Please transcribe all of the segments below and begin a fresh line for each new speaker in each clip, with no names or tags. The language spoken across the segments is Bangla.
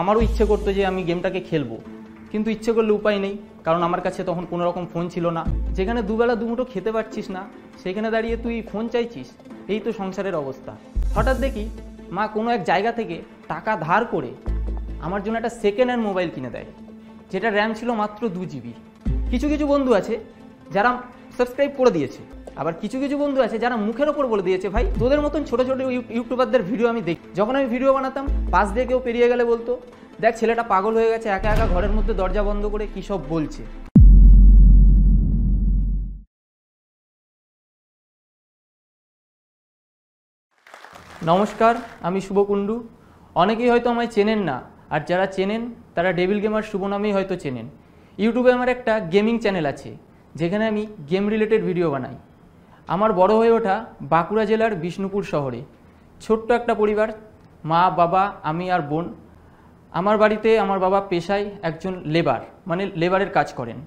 আমারও ইচ্ছে করতো যে আমি গেমটাকে খেলবো কিন্তু ইচ্ছে করলে উপায় নেই কারণ আমার কাছে তখন কোনো রকম ফোন ছিল না যেখানে দুবেলা দুমুঠো খেতে পারছিস না সেখানে দাঁড়িয়ে তুই ফোন চাইছিস এই তো সংসারের অবস্থা হঠাৎ দেখি মা কোনো এক জায়গা থেকে টাকা ধার করে আমার জন্য একটা সেকেন্ড হ্যান্ড মোবাইল কিনে দেয় যেটা র্যাম ছিল মাত্র দু জিবি কিছু কিছু বন্ধু আছে যারা সাবস্ক্রাইব করে দিয়েছে আবার কিছু কিছু বন্ধু আছে যারা মুখের ওপর বলে দিয়েছে ভাই তোদের মতন ছোট ছোট ইউটিউবারদের ভিডিও আমি দেখি যখন আমি ভিডিও বানাতাম পাশ দিয়ে কেউ পেরিয়ে গেলে বলতো দেখ ছেলেটা পাগল হয়ে গেছে একা একা ঘরের মধ্যে দরজা বন্ধ করে কী সব বলছে নমস্কার আমি শুভ কুণ্ডু অনেকেই হয়তো আমায় চেনেন না আর যারা চেনেন তারা ডেভিল গেমার শুভ নামেই হয়তো চেনেন ইউটিউবে আমার একটা গেমিং চ্যানেল আছে যেখানে আমি গেম রিলেটেড ভিডিও বানাই আমার বড় হয়ে ওঠা বাঁকুড়া জেলার বিষ্ণুপুর শহরে ছোট্ট একটা পরিবার মা বাবা আমি আর বোন আমার বাড়িতে আমার বাবা পেশায় একজন লেবার মানে লেবারের কাজ করেন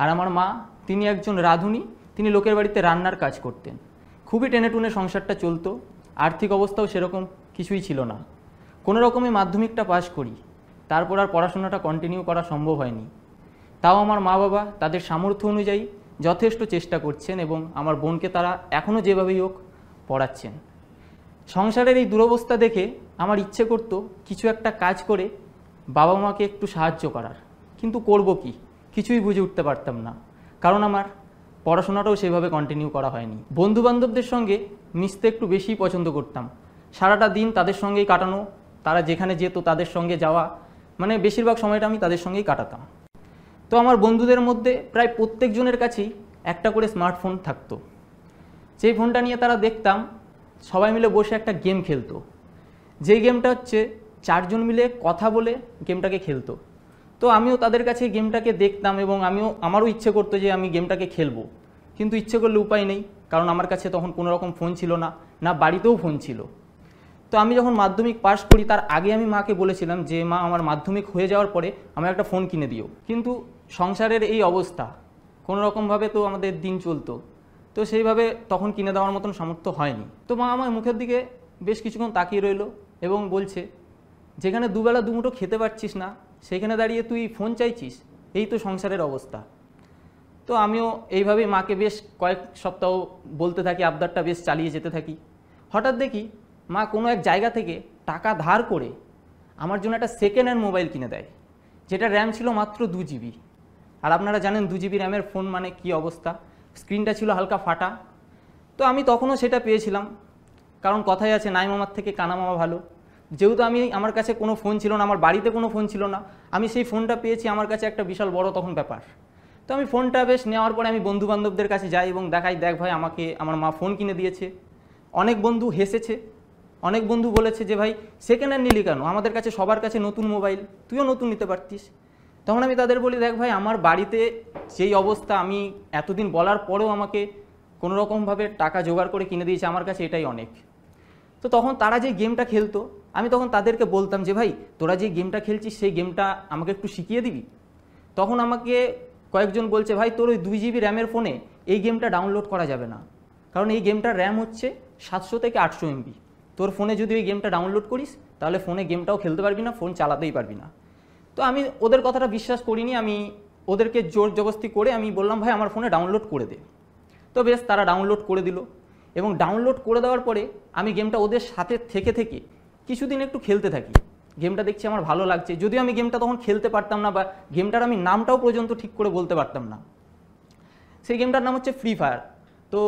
আর আমার মা তিনি একজন রাঁধুনি তিনি লোকের বাড়িতে রান্নার কাজ করতেন খুবই টেনে টুনে সংসারটা চলতো আর্থিক অবস্থাও সেরকম কিছুই ছিল না কোনো রকমে মাধ্যমিকটা পাশ করি তারপর আর পড়াশোনাটা কন্টিনিউ করা সম্ভব হয়নি তাও আমার মা বাবা তাদের সামর্থ্য অনুযায়ী যথেষ্ট চেষ্টা করছেন এবং আমার বোনকে তারা এখনও যেভাবেই হোক পড়াচ্ছেন সংসারের এই দুরবস্থা দেখে আমার ইচ্ছে করত কিছু একটা কাজ করে বাবা মাকে একটু সাহায্য করার কিন্তু করব কি কিছুই বুঝে উঠতে পারতাম না কারণ আমার পড়াশোনাটাও সেভাবে কন্টিনিউ করা হয়নি বন্ধুবান্ধবদের সঙ্গে মিশতে একটু বেশি পছন্দ করতাম সারাটা দিন তাদের সঙ্গেই কাটানো তারা যেখানে যেত তাদের সঙ্গে যাওয়া মানে বেশিরভাগ সময়টা আমি তাদের সঙ্গেই কাটাতাম তো আমার বন্ধুদের মধ্যে প্রায় প্রত্যেকজনের কাছেই একটা করে স্মার্টফোন থাকতো যেই ফোনটা নিয়ে তারা দেখতাম সবাই মিলে বসে একটা গেম খেলতো যেই গেমটা হচ্ছে চারজন মিলে কথা বলে গেমটাকে খেলতো তো আমিও তাদের কাছে গেমটাকে দেখতাম এবং আমিও আমারও ইচ্ছে করতো যে আমি গেমটাকে খেলবো কিন্তু ইচ্ছে করলে উপায় নেই কারণ আমার কাছে তখন কোনো রকম ফোন ছিল না না বাড়িতেও ফোন ছিল তো আমি যখন মাধ্যমিক পাস করি তার আগে আমি মাকে বলেছিলাম যে মা আমার মাধ্যমিক হয়ে যাওয়ার পরে আমার একটা ফোন কিনে দিও কিন্তু সংসারের এই অবস্থা কোনো রকমভাবে তো আমাদের দিন চলতো তো সেইভাবে তখন কিনে দেওয়ার মতন সামর্থ্য হয়নি তো মা আমার মুখের দিকে বেশ কিছুক্ষণ তাকিয়ে রইল এবং বলছে যেখানে দুবেলা দুমুটো খেতে পারছিস না সেখানে দাঁড়িয়ে তুই ফোন চাইছিস এই তো সংসারের অবস্থা তো আমিও এইভাবেই মাকে বেশ কয়েক সপ্তাহ বলতে থাকি আবদারটা বেশ চালিয়ে যেতে থাকি হঠাৎ দেখি মা কোনো এক জায়গা থেকে টাকা ধার করে আমার জন্য একটা সেকেন্ড হ্যান্ড মোবাইল কিনে দেয় যেটা র্যাম ছিল মাত্র দু জিবি আর আপনারা জানেন দু জিবি র্যামের ফোন মানে কি অবস্থা স্ক্রিনটা ছিল হালকা ফাটা তো আমি তখনও সেটা পেয়েছিলাম কারণ কথাই আছে নাই মামার থেকে কানা মামা ভালো যেহেতু আমি আমার কাছে কোনো ফোন ছিল না আমার বাড়িতে কোনো ফোন ছিল না আমি সেই ফোনটা পেয়েছি আমার কাছে একটা বিশাল বড় তখন ব্যাপার তো আমি ফোনটা বেশ নেওয়ার পরে আমি বন্ধু বান্ধবদের কাছে যাই এবং দেখাই দেখ ভাই আমাকে আমার মা ফোন কিনে দিয়েছে অনেক বন্ধু হেসেছে অনেক বন্ধু বলেছে যে ভাই সেকেন্ড হ্যান্ড নিলি কেন আমাদের কাছে সবার কাছে নতুন মোবাইল তুইও নতুন নিতে পারতিস তখন আমি তাদের বলি দেখ ভাই আমার বাড়িতে যেই অবস্থা আমি এতদিন বলার পরেও আমাকে কোনো রকমভাবে টাকা জোগাড় করে কিনে দিয়েছে আমার কাছে এটাই অনেক তো তখন তারা যে গেমটা খেলতো আমি তখন তাদেরকে বলতাম যে ভাই তোরা যে গেমটা খেলছিস সেই গেমটা আমাকে একটু শিখিয়ে দিবি তখন আমাকে কয়েকজন বলছে ভাই তোর ওই দুই জিবি র্যামের ফোনে এই গেমটা ডাউনলোড করা যাবে না কারণ এই গেমটার র্যাম হচ্ছে সাতশো থেকে আটশো এমবি তোর ফোনে যদি ওই গেমটা ডাউনলোড করিস তাহলে ফোনে গেমটাও খেলতে পারবি না ফোন চালাতেই পারবি না তো আমি ওদের কথাটা বিশ্বাস করিনি আমি ওদেরকে জোর জবস্তি করে আমি বললাম ভাই আমার ফোনে ডাউনলোড করে দে তো বেশ তারা ডাউনলোড করে দিল এবং ডাউনলোড করে দেওয়ার পরে আমি গেমটা ওদের সাথে থেকে থেকে কিছুদিন একটু খেলতে থাকি গেমটা দেখছি আমার ভালো লাগছে যদিও আমি গেমটা তখন খেলতে পারতাম না বা গেমটার আমি নামটাও পর্যন্ত ঠিক করে বলতে পারতাম না সেই গেমটার নাম হচ্ছে ফ্রি ফায়ার তো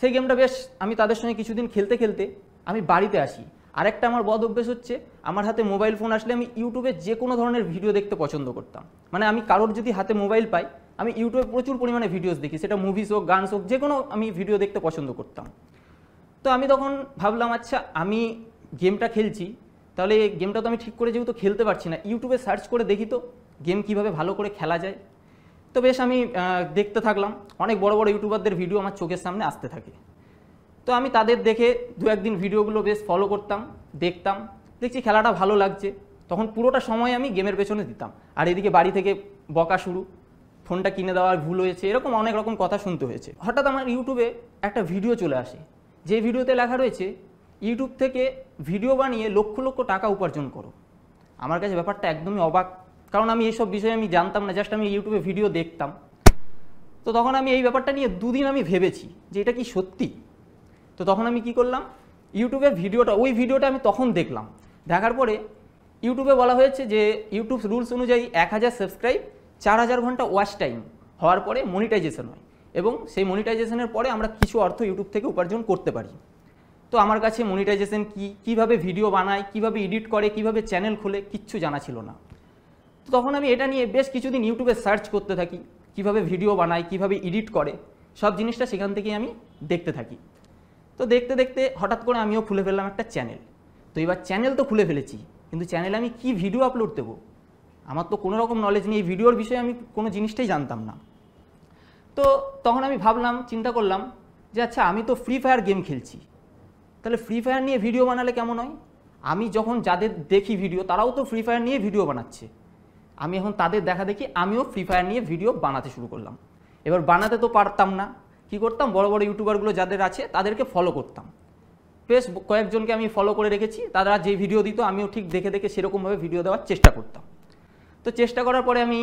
সেই গেমটা বেশ আমি তাদের সঙ্গে কিছুদিন খেলতে খেলতে আমি বাড়িতে আসি আরেকটা আমার বদ অভ্যেস হচ্ছে আমার হাতে মোবাইল ফোন আসলে আমি ইউটিউবে যে কোনো ধরনের ভিডিও দেখতে পছন্দ করতাম মানে আমি কারোর যদি হাতে মোবাইল পাই আমি ইউটিউবে প্রচুর পরিমাণে ভিডিওস দেখি সেটা মুভিস হোক গানস হোক যে কোনো আমি ভিডিও দেখতে পছন্দ করতাম তো আমি তখন ভাবলাম আচ্ছা আমি গেমটা খেলছি তাহলে গেমটা তো আমি ঠিক করে যেহেতু খেলতে পারছি না ইউটিউবে সার্চ করে দেখি তো গেম কিভাবে ভালো করে খেলা যায় তো বেশ আমি দেখতে থাকলাম অনেক বড় বড় ইউটিউবারদের ভিডিও আমার চোখের সামনে আসতে থাকে তো আমি তাদের দেখে দু একদিন ভিডিওগুলো বেশ ফলো করতাম দেখতাম দেখছি খেলাটা ভালো লাগছে তখন পুরোটা সময় আমি গেমের পেছনে দিতাম আর এদিকে বাড়ি থেকে বকা শুরু ফোনটা কিনে দেওয়ার ভুল হয়েছে এরকম অনেক রকম কথা শুনতে হয়েছে হঠাৎ আমার ইউটিউবে একটা ভিডিও চলে আসে যে ভিডিওতে লেখা রয়েছে ইউটিউব থেকে ভিডিও বানিয়ে লক্ষ লক্ষ টাকা উপার্জন করো আমার কাছে ব্যাপারটা একদমই অবাক কারণ আমি এইসব বিষয়ে আমি জানতাম না জাস্ট আমি ইউটিউবে ভিডিও দেখতাম তো তখন আমি এই ব্যাপারটা নিয়ে দুদিন আমি ভেবেছি যে এটা কি সত্যি তো তখন আমি কি করলাম ইউটিউবে ভিডিওটা ওই ভিডিওটা আমি তখন দেখলাম দেখার পরে ইউটিউবে বলা হয়েছে যে ইউটিউব রুলস অনুযায়ী এক হাজার সাবস্ক্রাইব চার হাজার ঘন্টা ওয়াচ টাইম হওয়ার পরে মনিটাইজেশন হয় এবং সেই মনিটাইজেশনের পরে আমরা কিছু অর্থ ইউটিউব থেকে উপার্জন করতে পারি তো আমার কাছে মনিটাইজেশন কি কিভাবে ভিডিও বানায় কিভাবে এডিট করে কিভাবে চ্যানেল খোলে কিচ্ছু জানা ছিল না তো তখন আমি এটা নিয়ে বেশ কিছুদিন ইউটিউবে সার্চ করতে থাকি কিভাবে ভিডিও বানায় কিভাবে এডিট করে সব জিনিসটা সেখান থেকেই আমি দেখতে থাকি তো দেখতে দেখতে হঠাৎ করে আমিও খুলে ফেললাম একটা চ্যানেল তো এবার চ্যানেল তো খুলে ফেলেছি কিন্তু চ্যানেলে আমি কি ভিডিও আপলোড দেবো আমার তো কোনো রকম নলেজ নেই এই ভিডিওর বিষয়ে আমি কোনো জিনিসটাই জানতাম না তো তখন আমি ভাবলাম চিন্তা করলাম যে আচ্ছা আমি তো ফ্রি ফায়ার গেম খেলছি তাহলে ফ্রি ফায়ার নিয়ে ভিডিও বানালে কেমন হয় আমি যখন যাদের দেখি ভিডিও তারাও তো ফ্রি ফায়ার নিয়ে ভিডিও বানাচ্ছে আমি এখন তাদের দেখা দেখি আমিও ফ্রি ফায়ার নিয়ে ভিডিও বানাতে শুরু করলাম এবার বানাতে তো পারতাম না কি করতাম বড় বড় ইউটিউবারগুলো যাদের আছে তাদেরকে ফলো করতাম বেশ কয়েকজনকে আমি ফলো করে রেখেছি তারা যে ভিডিও দিত আমিও ঠিক দেখে দেখে সেরকমভাবে ভিডিও দেওয়ার চেষ্টা করতাম তো চেষ্টা করার পরে আমি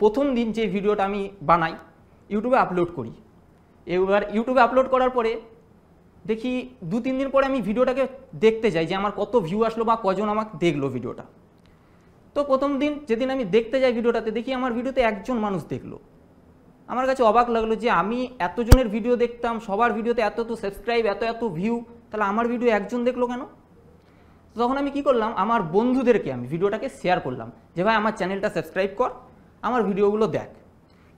প্রথম দিন যে ভিডিওটা আমি বানাই ইউটিউবে আপলোড করি এবার ইউটিউবে আপলোড করার পরে দেখি দু তিন দিন পরে আমি ভিডিওটাকে দেখতে যাই যে আমার কত ভিউ আসলো বা কজন আমাকে দেখলো ভিডিওটা তো প্রথম দিন যেদিন আমি দেখতে যাই ভিডিওটাতে দেখি আমার ভিডিওতে একজন মানুষ দেখলো আমার কাছে অবাক লাগলো যে আমি এতজনের ভিডিও দেখতাম সবার ভিডিওতে এত এত সাবস্ক্রাইব এত এত ভিউ তাহলে আমার ভিডিও একজন দেখলো কেন তখন আমি কি করলাম আমার বন্ধুদেরকে আমি ভিডিওটাকে শেয়ার করলাম যে ভাই আমার চ্যানেলটা সাবস্ক্রাইব কর আমার ভিডিওগুলো দেখ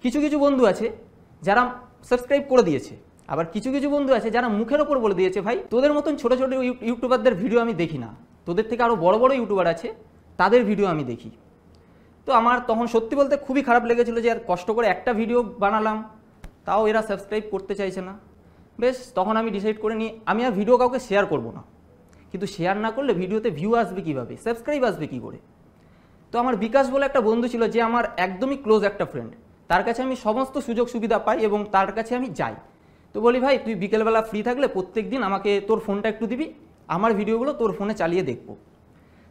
কিছু কিছু বন্ধু আছে যারা সাবস্ক্রাইব করে দিয়েছে আবার কিছু কিছু বন্ধু আছে যারা মুখের ওপর বলে দিয়েছে ভাই তোদের মতন ছোটো ছোটো ইউটিউবারদের ভিডিও আমি দেখি না তোদের থেকে আরও বড় বড় ইউটিউবার আছে তাদের ভিডিও আমি দেখি তো আমার তখন সত্যি বলতে খুবই খারাপ লেগেছিলো যে আর কষ্ট করে একটা ভিডিও বানালাম তাও এরা সাবস্ক্রাইব করতে চাইছে না বেশ তখন আমি ডিসাইড করে নিই আমি আর ভিডিও কাউকে শেয়ার করব না কিন্তু শেয়ার না করলে ভিডিওতে ভিউ আসবে কীভাবে সাবস্ক্রাইব আসবে কী করে তো আমার বিকাশ বলে একটা বন্ধু ছিল যে আমার একদমই ক্লোজ একটা ফ্রেন্ড তার কাছে আমি সমস্ত সুযোগ সুবিধা পাই এবং তার কাছে আমি যাই তো বলি ভাই তুই বিকেলবেলা ফ্রি থাকলে প্রত্যেক দিন আমাকে তোর ফোনটা একটু দিবি আমার ভিডিওগুলো তোর ফোনে চালিয়ে দেখব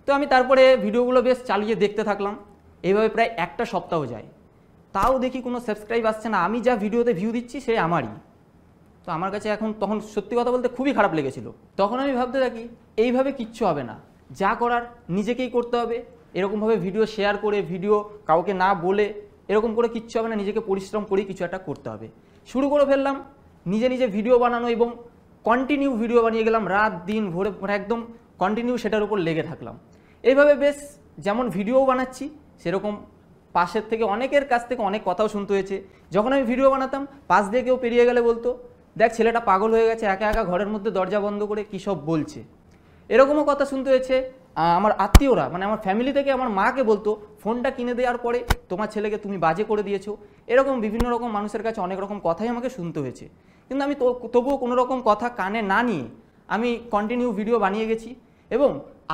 তো আমি তারপরে ভিডিওগুলো বেশ চালিয়ে দেখতে থাকলাম এইভাবে প্রায় একটা সপ্তাহ যায় তাও দেখি কোনো সাবস্ক্রাইব আসছে না আমি যা ভিডিওতে ভিউ দিচ্ছি সে আমারই তো আমার কাছে এখন তখন সত্যি কথা বলতে খুবই খারাপ লেগেছিল তখন আমি ভাবতে থাকি এইভাবে কিচ্ছু হবে না যা করার নিজেকেই করতে হবে এরকমভাবে ভিডিও শেয়ার করে ভিডিও কাউকে না বলে এরকম করে কিচ্ছু হবে না নিজেকে পরিশ্রম করেই কিছু একটা করতে হবে শুরু করে ফেললাম নিজে নিজে ভিডিও বানানো এবং কন্টিনিউ ভিডিও বানিয়ে গেলাম রাত দিন ভোরে মানে একদম কন্টিনিউ সেটার উপর লেগে থাকলাম এইভাবে বেশ যেমন ভিডিও বানাচ্ছি সেরকম পাশের থেকে অনেকের কাছ থেকে অনেক কথাও শুনতে হয়েছে যখন আমি ভিডিও বানাতাম পাশ দিয়ে কেউ পেরিয়ে গেলে বলতো দেখ ছেলেটা পাগল হয়ে গেছে একা একা ঘরের মধ্যে দরজা বন্ধ করে কী সব বলছে এরকমও কথা শুনতে হয়েছে আমার আত্মীয়রা মানে আমার ফ্যামিলি থেকে আমার মাকে বলতো ফোনটা কিনে দেওয়ার পরে তোমার ছেলেকে তুমি বাজে করে দিয়েছো এরকম বিভিন্ন রকম মানুষের কাছে অনেক রকম কথাই আমাকে শুনতে হয়েছে কিন্তু আমি তবুও কোনো রকম কথা কানে না নিয়ে আমি কন্টিনিউ ভিডিও বানিয়ে গেছি এবং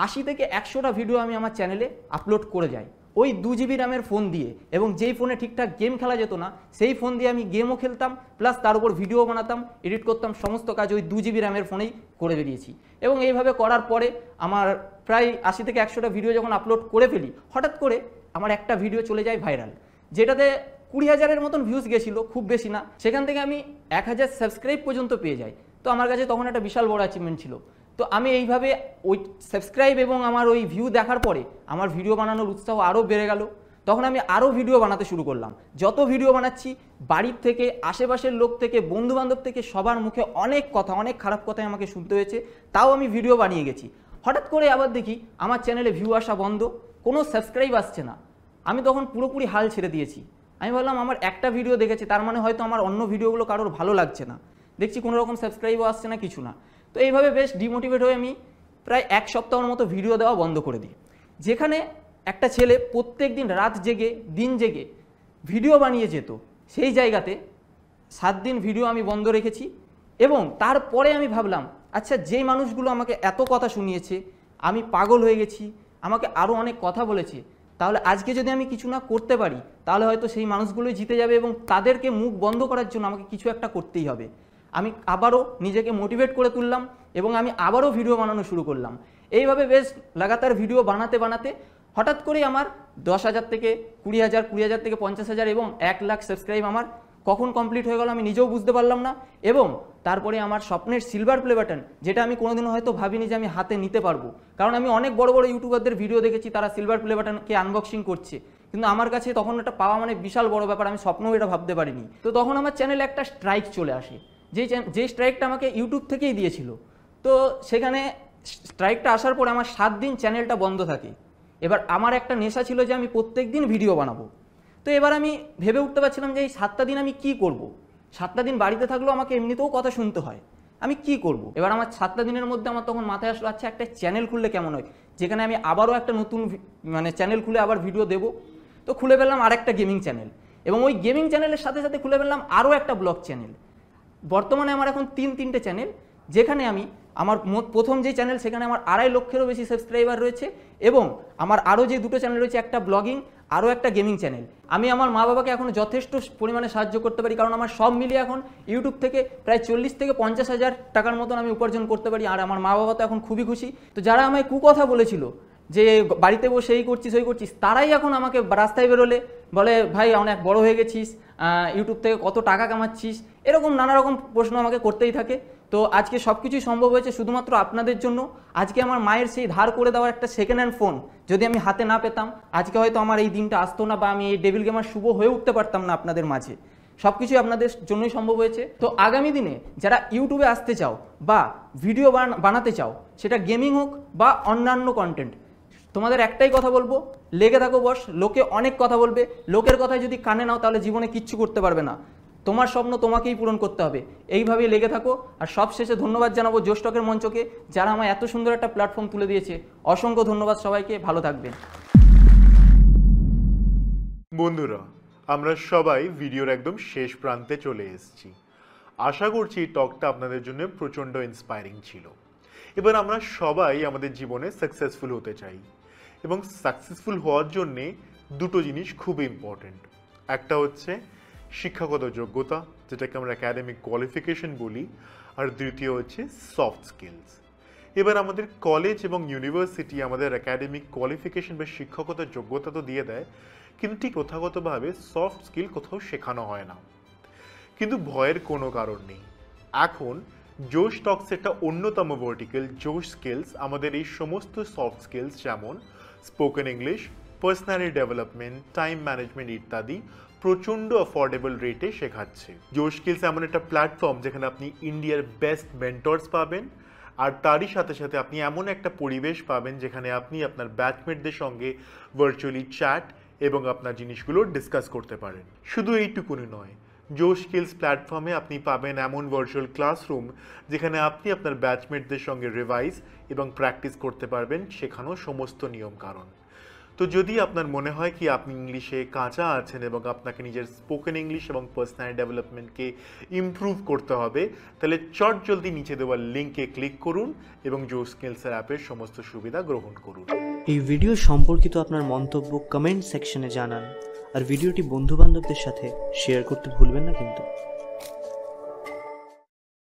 আশি থেকে একশোটা ভিডিও আমি আমার চ্যানেলে আপলোড করে যাই ওই দু জিবি র্যামের ফোন দিয়ে এবং যেই ফোনে ঠিকঠাক গেম খেলা যেত না সেই ফোন দিয়ে আমি গেমও খেলতাম প্লাস তার উপর ভিডিও বানাতাম এডিট করতাম সমস্ত কাজ ওই দু জিবি র্যামের ফোনেই করে বেরিয়েছি এবং এইভাবে করার পরে আমার প্রায় আশি থেকে একশোটা ভিডিও যখন আপলোড করে ফেলি হঠাৎ করে আমার একটা ভিডিও চলে যায় ভাইরাল যেটাতে কুড়ি হাজারের মতন ভিউজ গেছিলো খুব বেশি না সেখান থেকে আমি এক হাজার সাবস্ক্রাইব পর্যন্ত পেয়ে যাই তো আমার কাছে তখন একটা বিশাল বড় অ্যাচিভমেন্ট ছিল তো আমি এইভাবে ওই সাবস্ক্রাইব এবং আমার ওই ভিউ দেখার পরে আমার ভিডিও বানানোর উৎসাহ আরও বেড়ে গেল তখন আমি আরও ভিডিও বানাতে শুরু করলাম যত ভিডিও বানাচ্ছি বাড়ির থেকে আশেপাশের লোক থেকে বন্ধুবান্ধব থেকে সবার মুখে অনেক কথা অনেক খারাপ কথাই আমাকে শুনতে হয়েছে তাও আমি ভিডিও বানিয়ে গেছি হঠাৎ করে আবার দেখি আমার চ্যানেলে ভিউ আসা বন্ধ কোনো সাবস্ক্রাইব আসছে না আমি তখন পুরোপুরি হাল ছেড়ে দিয়েছি আমি বললাম আমার একটা ভিডিও দেখেছি তার মানে হয়তো আমার অন্য ভিডিওগুলো কারোর ভালো লাগছে না দেখছি কোনো রকম সাবস্ক্রাইবও আসছে না কিছু না তো এইভাবে বেশ ডিমোটিভেট হয়ে আমি প্রায় এক সপ্তাহের মতো ভিডিও দেওয়া বন্ধ করে দিই যেখানে একটা ছেলে প্রত্যেক দিন রাত জেগে দিন জেগে ভিডিও বানিয়ে যেত সেই জায়গাতে সাত দিন ভিডিও আমি বন্ধ রেখেছি এবং তারপরে আমি ভাবলাম আচ্ছা যেই মানুষগুলো আমাকে এত কথা শুনিয়েছে আমি পাগল হয়ে গেছি আমাকে আরও অনেক কথা বলেছে তাহলে আজকে যদি আমি কিছু না করতে পারি তাহলে হয়তো সেই মানুষগুলোই জিতে যাবে এবং তাদেরকে মুখ বন্ধ করার জন্য আমাকে কিছু একটা করতেই হবে আমি আবারও নিজেকে মোটিভেট করে তুললাম এবং আমি আবারও ভিডিও বানানো শুরু করলাম এইভাবে বেশ লাগাতার ভিডিও বানাতে বানাতে হঠাৎ করেই আমার দশ হাজার থেকে কুড়ি হাজার কুড়ি হাজার থেকে পঞ্চাশ হাজার এবং এক লাখ সাবস্ক্রাইব আমার কখন কমপ্লিট হয়ে গেল আমি নিজেও বুঝতে পারলাম না এবং তারপরে আমার স্বপ্নের সিলভার প্লে বাটন যেটা আমি কোনোদিনও হয়তো ভাবিনি যে আমি হাতে নিতে পারবো কারণ আমি অনেক বড় বড় ইউটিউবারদের ভিডিও দেখেছি তারা সিলভার প্লে বাটনকে আনবক্সিং করছে কিন্তু আমার কাছে তখন এটা পাওয়া মানে বিশাল বড় ব্যাপার আমি স্বপ্নও এটা ভাবতে পারিনি তো তখন আমার চ্যানেলে একটা স্ট্রাইক চলে আসে যেই যেই স্ট্রাইকটা আমাকে ইউটিউব থেকেই দিয়েছিল তো সেখানে স্ট্রাইকটা আসার পর আমার সাত দিন চ্যানেলটা বন্ধ থাকে এবার আমার একটা নেশা ছিল যে আমি প্রত্যেক দিন ভিডিও বানাবো তো এবার আমি ভেবে উঠতে পারছিলাম যে এই সাতটা দিন আমি কি করব। সাতটা দিন বাড়িতে থাকলেও আমাকে এমনিতেও কথা শুনতে হয় আমি কি করব। এবার আমার সাতটা দিনের মধ্যে আমার তখন মাথায় আসলো আচ্ছা একটা চ্যানেল খুললে কেমন হয় যেখানে আমি আবারও একটা নতুন মানে চ্যানেল খুলে আবার ভিডিও দেব তো খুলে ফেললাম আরেকটা গেমিং চ্যানেল এবং ওই গেমিং চ্যানেলের সাথে সাথে খুলে ফেললাম আরও একটা ব্লগ চ্যানেল বর্তমানে আমার এখন তিন তিনটে চ্যানেল যেখানে আমি আমার প্রথম যে চ্যানেল সেখানে আমার আড়াই লক্ষেরও বেশি সাবস্ক্রাইবার রয়েছে এবং আমার আরও যে দুটো চ্যানেল রয়েছে একটা ব্লগিং আরও একটা গেমিং চ্যানেল আমি আমার মা বাবাকে এখন যথেষ্ট পরিমাণে সাহায্য করতে পারি কারণ আমার সব মিলিয়ে এখন ইউটিউব থেকে প্রায় চল্লিশ থেকে পঞ্চাশ হাজার টাকার মতন আমি উপার্জন করতে পারি আর আমার মা বাবা তো এখন খুবই খুশি তো যারা আমায় কুকথা বলেছিল যে বাড়িতে বসে এই করছিস ওই করছিস তারাই এখন আমাকে রাস্তায় বেরোলে বলে ভাই অনেক বড় হয়ে গেছিস ইউটিউব থেকে কত টাকা কামাচ্ছিস এরকম নানা রকম প্রশ্ন আমাকে করতেই থাকে তো আজকে সব কিছুই সম্ভব হয়েছে শুধুমাত্র আপনাদের জন্য আজকে আমার মায়ের সেই ধার করে দেওয়ার একটা সেকেন্ড হ্যান্ড ফোন যদি আমি হাতে না পেতাম আজকে হয়তো আমার এই দিনটা আসতো না বা আমি এই ডেভিল গেমার শুভ হয়ে উঠতে পারতাম না আপনাদের মাঝে সব কিছুই আপনাদের জন্যই সম্ভব হয়েছে তো আগামী দিনে যারা ইউটিউবে আসতে চাও বা ভিডিও বানাতে চাও সেটা গেমিং হোক বা অন্যান্য কন্টেন্ট তোমাদের একটাই কথা বলবো লেগে থাকো বস লোকে অনেক কথা বলবে লোকের কথায় যদি কানে নাও তাহলে জীবনে কিচ্ছু করতে পারবে না তোমার স্বপ্ন তোমাকেই পূরণ করতে হবে এইভাবেই লেগে থাকো আর সবশেষে ধন্যবাদ জানাবো জোস্টকের মঞ্চকে যারা আমার এত সুন্দর একটা প্ল্যাটফর্ম তুলে দিয়েছে অসংখ্য ধন্যবাদ সবাইকে ভালো থাকবেন
বন্ধুরা আমরা সবাই ভিডিওর একদম শেষ প্রান্তে চলে এসেছি আশা করছি টকটা আপনাদের জন্য প্রচণ্ড ইন্সপায়ারিং ছিল এবার আমরা সবাই আমাদের জীবনে সাকসেসফুল হতে চাই এবং সাকসেসফুল হওয়ার জন্যে দুটো জিনিস খুব ইম্পর্ট্যান্ট একটা হচ্ছে শিক্ষাগত যোগ্যতা যেটাকে আমরা অ্যাকাডেমিক কোয়ালিফিকেশন বলি আর দ্বিতীয় হচ্ছে সফট স্কিলস এবার আমাদের কলেজ এবং ইউনিভার্সিটি আমাদের অ্যাকাডেমিক কোয়ালিফিকেশন বা শিক্ষাগত যোগ্যতা তো দিয়ে দেয় কিন্তু ঠিক প্রথাগতভাবে সফট স্কিল কোথাও শেখানো হয় না কিন্তু ভয়ের কোনো কারণ নেই এখন জোশ টক্স একটা অন্যতম ভার্টিক্যাল জোশ স্কিলস আমাদের এই সমস্ত সফট স্কিলস যেমন spoken English personally development time management ইত্যাদি প্রচণ্ড অ্যাফোর্ডেবল রেটে শেখাচ্ছে জো স্কিলস এমন একটা প্ল্যাটফর্ম যেখানে আপনি ইন্ডিয়ার বেস্ট মেন্টর্স পাবেন আর তারই সাথে সাথে আপনি এমন একটা পরিবেশ পাবেন যেখানে আপনি আপনার ব্যাচমেটদের সঙ্গে ভার্চুয়ালি চ্যাট এবং আপনার জিনিসগুলো ডিসকাস করতে পারেন শুধু এইটুকুনি নয় জো স্কিলস প্ল্যাটফর্মে আপনি পাবেন এমন ভার্চুয়াল ক্লাসরুম যেখানে আপনি আপনার ব্যাচমেটদের সঙ্গে রিভাইজ এবং প্র্যাকটিস করতে পারবেন শেখানো সমস্ত নিয়ম কারণ তো যদি আপনার মনে হয় কি আপনি ইংলিশে কাঁচা আছেন এবং আপনাকে নিজের স্পোকেন ইংলিশ এবং পার্সোনাল ডেভেলপমেন্টকে ইম্প্রুভ করতে হবে তাহলে চট জলদি নিচে দেওয়ার লিঙ্কে ক্লিক করুন এবং জো স্কিলসের অ্যাপের সমস্ত সুবিধা গ্রহণ করুন
এই ভিডিও সম্পর্কিত আপনার মন্তব্য কমেন্ট সেকশনে জানান আর ভিডিওটি বন্ধুবান্ধবদের সাথে শেয়ার করতে ভুলবেন না কিন্তু